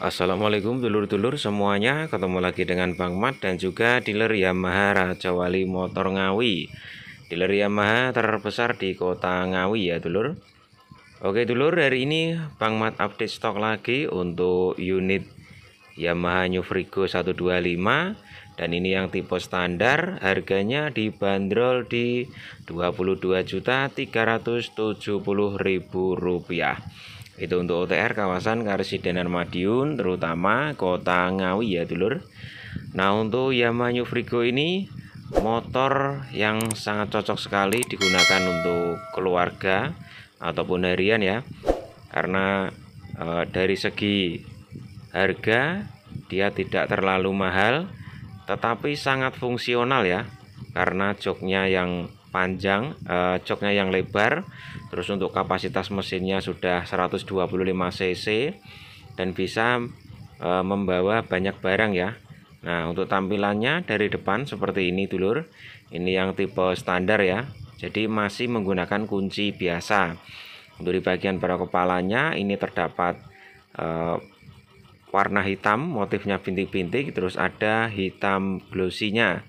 Assalamualaikum dulur-dulur semuanya Ketemu lagi dengan Bang Mat dan juga dealer Yamaha Raja Wali Motor Ngawi Dealer Yamaha terbesar di kota Ngawi ya dulur Oke dulur hari ini Bang Mat update stok lagi untuk unit Yamaha New Frigo 125 Dan ini yang tipe standar harganya dibanderol di 22.370.000 rupiah itu untuk OTR kawasan Karesidenan Madiun terutama kota Ngawi ya dulur nah untuk Yamaha New Frigo ini motor yang sangat cocok sekali digunakan untuk keluarga ataupun harian ya karena e, dari segi harga dia tidak terlalu mahal tetapi sangat fungsional ya karena joknya yang panjang e, joknya yang lebar terus untuk kapasitas mesinnya sudah 125 cc dan bisa e, membawa banyak barang ya Nah untuk tampilannya dari depan seperti ini dulur ini yang tipe standar ya jadi masih menggunakan kunci biasa untuk di bagian pada kepalanya ini terdapat e, warna hitam motifnya bintik-bintik terus ada hitam glossinya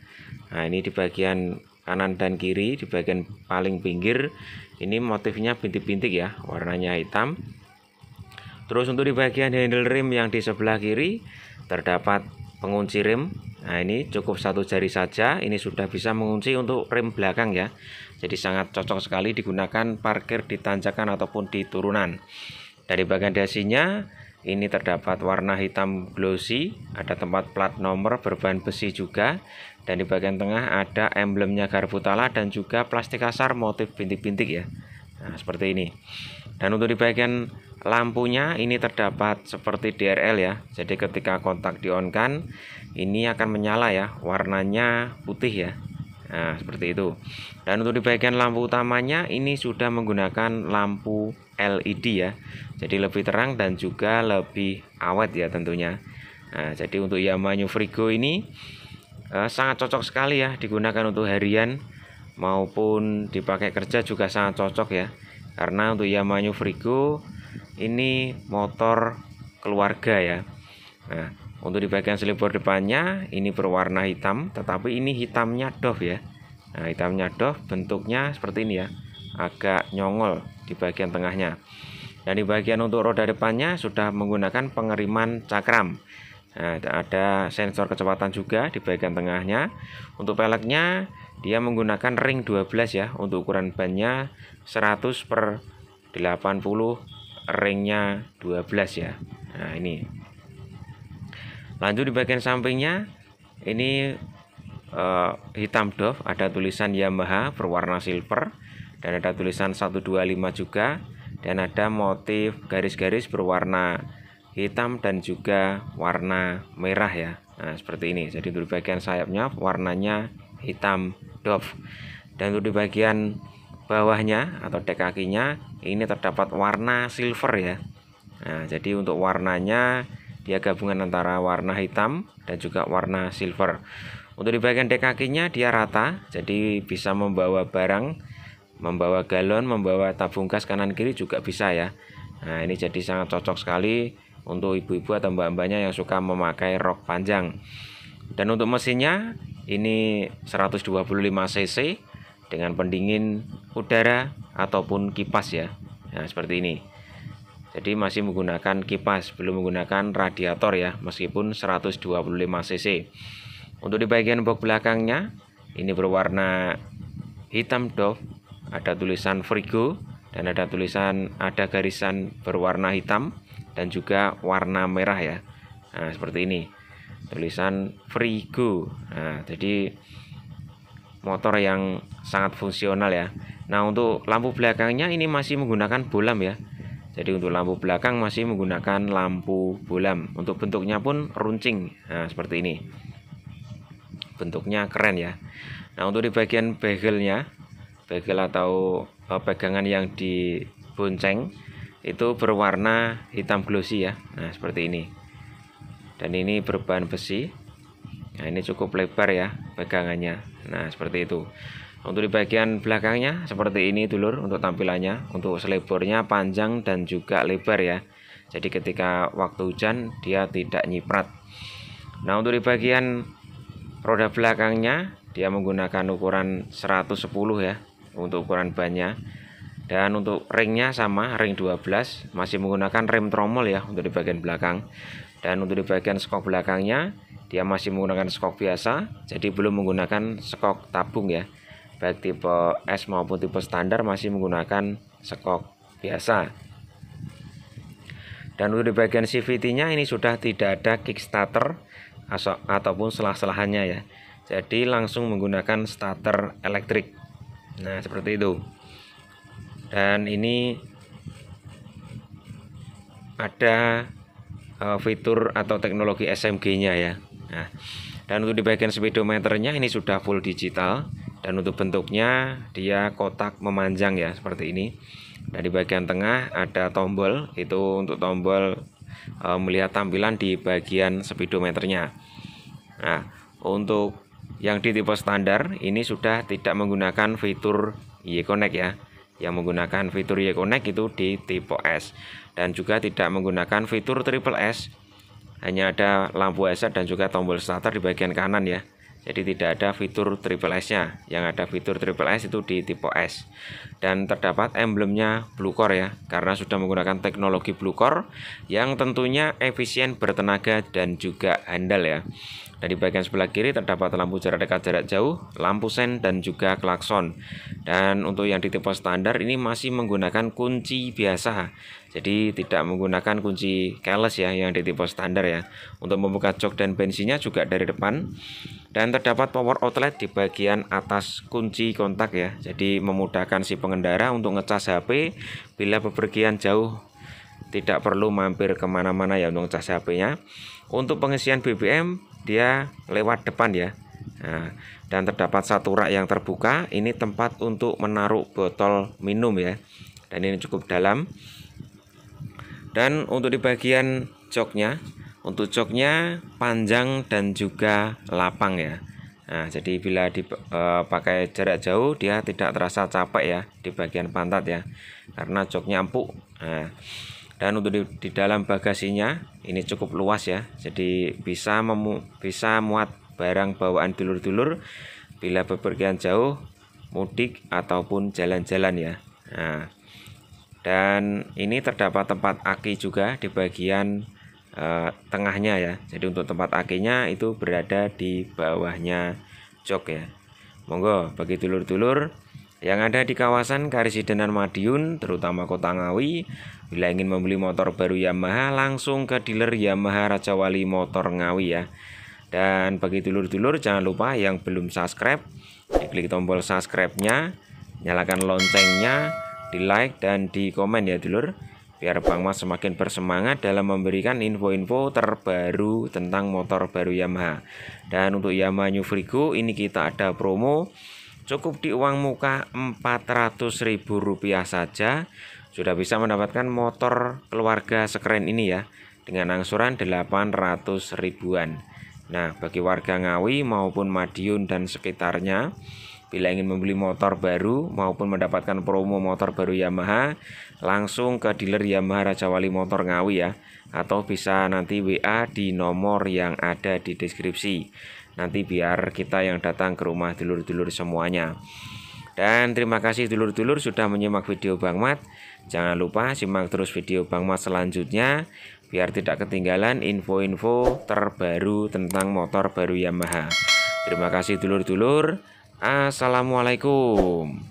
nah ini di bagian kanan dan kiri di bagian paling pinggir ini motifnya bintik-bintik ya warnanya hitam terus untuk di bagian handle rim yang di sebelah kiri terdapat pengunci rim. nah ini cukup satu jari saja ini sudah bisa mengunci untuk rem belakang ya jadi sangat cocok sekali digunakan parkir di tanjakan ataupun di turunan dari bagian dasinya ini terdapat warna hitam glossy ada tempat plat nomor berbahan besi juga dan di bagian tengah ada emblemnya Garbutala dan juga plastik kasar motif bintik-bintik ya nah, seperti ini dan untuk di bagian lampunya ini terdapat seperti DRL ya jadi ketika kontak di on kan ini akan menyala ya warnanya putih ya Nah, seperti itu. Dan untuk di bagian lampu utamanya ini sudah menggunakan lampu LED ya. Jadi lebih terang dan juga lebih awet ya tentunya. Nah, jadi untuk Yamaha New Frigo ini Eh, sangat cocok sekali ya digunakan untuk harian maupun dipakai kerja juga sangat cocok ya karena untuk Yamaha Frigo ini motor keluarga ya nah untuk di bagian selipur depannya ini berwarna hitam tetapi ini hitamnya doff ya nah hitamnya doff bentuknya seperti ini ya agak nyongol di bagian tengahnya dan di bagian untuk roda depannya sudah menggunakan pengeriman cakram Nah, ada sensor kecepatan juga di bagian tengahnya. Untuk peleknya dia menggunakan ring 12 ya untuk ukuran bannya 100 per 80 ringnya 12 ya. Nah, ini. Lanjut di bagian sampingnya ini eh, hitam doff ada tulisan Yamaha berwarna silver dan ada tulisan 125 juga dan ada motif garis-garis berwarna hitam dan juga warna merah ya nah seperti ini jadi untuk di bagian sayapnya warnanya hitam doff dan untuk di bagian bawahnya atau dek kakinya ini terdapat warna silver ya nah jadi untuk warnanya dia gabungan antara warna hitam dan juga warna silver untuk di bagian dek kakinya dia rata jadi bisa membawa barang membawa galon membawa tabung gas kanan kiri juga bisa ya nah ini jadi sangat cocok sekali untuk ibu-ibu atau mbak-mbaknya yang suka memakai rok panjang. Dan untuk mesinnya ini 125 cc dengan pendingin udara ataupun kipas ya. Nah, seperti ini. Jadi masih menggunakan kipas, belum menggunakan radiator ya, meskipun 125 cc. Untuk di bagian bok belakangnya ini berwarna hitam doff, ada tulisan Frigo dan ada tulisan ada garisan berwarna hitam dan juga warna merah ya nah, seperti ini tulisan Frigo nah, jadi motor yang sangat fungsional ya Nah untuk lampu belakangnya ini masih menggunakan bolam ya Jadi untuk lampu belakang masih menggunakan lampu bolam Untuk bentuknya pun runcing Nah seperti ini Bentuknya keren ya Nah untuk di bagian bagelnya Bagel atau eh, pegangan yang dibonceng itu berwarna hitam glossy ya nah seperti ini dan ini berbahan besi nah ini cukup lebar ya pegangannya nah seperti itu untuk di bagian belakangnya seperti ini dulur untuk tampilannya untuk selebornya panjang dan juga lebar ya jadi ketika waktu hujan dia tidak nyiprat nah untuk di bagian roda belakangnya dia menggunakan ukuran 110 ya untuk ukuran bannya dan untuk ringnya sama ring 12 masih menggunakan rem tromol ya untuk di bagian belakang dan untuk di bagian skok belakangnya dia masih menggunakan skok biasa jadi belum menggunakan skok tabung ya baik tipe S maupun tipe standar masih menggunakan skok biasa dan untuk di bagian CVT nya ini sudah tidak ada kick starter ataupun selah-selahannya ya jadi langsung menggunakan starter elektrik nah seperti itu dan ini ada eh, fitur atau teknologi SMG-nya ya. Nah, dan untuk di bagian speedometernya ini sudah full digital dan untuk bentuknya dia kotak memanjang ya seperti ini. Dan di bagian tengah ada tombol itu untuk tombol e, melihat tampilan di bagian speedometernya. Nah, untuk yang di tipe standar ini sudah tidak menggunakan fitur y connect ya yang menggunakan fitur Connect itu di tipe S dan juga tidak menggunakan fitur triple S hanya ada lampu hazard dan juga tombol starter di bagian kanan ya jadi tidak ada fitur triple S nya yang ada fitur triple S itu di tipe S dan terdapat emblemnya blue core ya karena sudah menggunakan teknologi blue core yang tentunya efisien bertenaga dan juga handal ya dari bagian sebelah kiri terdapat lampu jarak dekat jarak jauh, lampu sen, dan juga klakson. Dan untuk yang di tipe standar ini masih menggunakan kunci biasa. Jadi tidak menggunakan kunci keles ya yang di tipe standar ya. Untuk membuka jok dan bensinnya juga dari depan. Dan terdapat power outlet di bagian atas kunci kontak ya. Jadi memudahkan si pengendara untuk ngecas HP bila bepergian jauh tidak perlu mampir kemana-mana ya untuk cas HP-nya. Untuk pengisian BBM dia lewat depan ya nah, dan terdapat satu rak yang terbuka ini tempat untuk menaruh botol minum ya dan ini cukup dalam dan untuk di bagian joknya untuk joknya panjang dan juga lapang ya Nah, jadi bila dipakai eh, jarak jauh dia tidak terasa capek ya di bagian pantat ya. Karena joknya empuk. Nah, dan untuk di, di dalam bagasinya ini cukup luas ya jadi bisa memu bisa muat barang bawaan dulur-dulur bila bepergian jauh mudik ataupun jalan-jalan ya nah, dan ini terdapat tempat aki juga di bagian e, tengahnya ya jadi untuk tempat akinya itu berada di bawahnya jok ya monggo bagi dulur-dulur yang ada di kawasan Karisidenan Madiun terutama kota Ngawi Bila ingin membeli motor baru Yamaha, langsung ke dealer Yamaha Raja Wali Motor Ngawi ya. Dan bagi dulur-dulur jangan lupa yang belum subscribe, klik tombol subscribe-nya, nyalakan loncengnya, di like dan di komen ya dulur. Biar Bang Mas semakin bersemangat dalam memberikan info-info terbaru tentang motor baru Yamaha. Dan untuk Yamaha New Frigo ini kita ada promo cukup di uang muka Rp400.000 saja sudah bisa mendapatkan motor keluarga sekeren ini ya dengan angsuran 800 ribuan. Nah, bagi warga Ngawi maupun Madiun dan sekitarnya bila ingin membeli motor baru maupun mendapatkan promo motor baru Yamaha langsung ke dealer Yamaha Raja Wali Motor Ngawi ya atau bisa nanti WA di nomor yang ada di deskripsi nanti biar kita yang datang ke rumah dulur-dulur semuanya dan terima kasih dulur-dulur sudah menyimak video Bang Mat. Jangan lupa simak terus video Bang Mat selanjutnya biar tidak ketinggalan info-info terbaru tentang motor baru Yamaha. Terima kasih dulur-dulur. Assalamualaikum.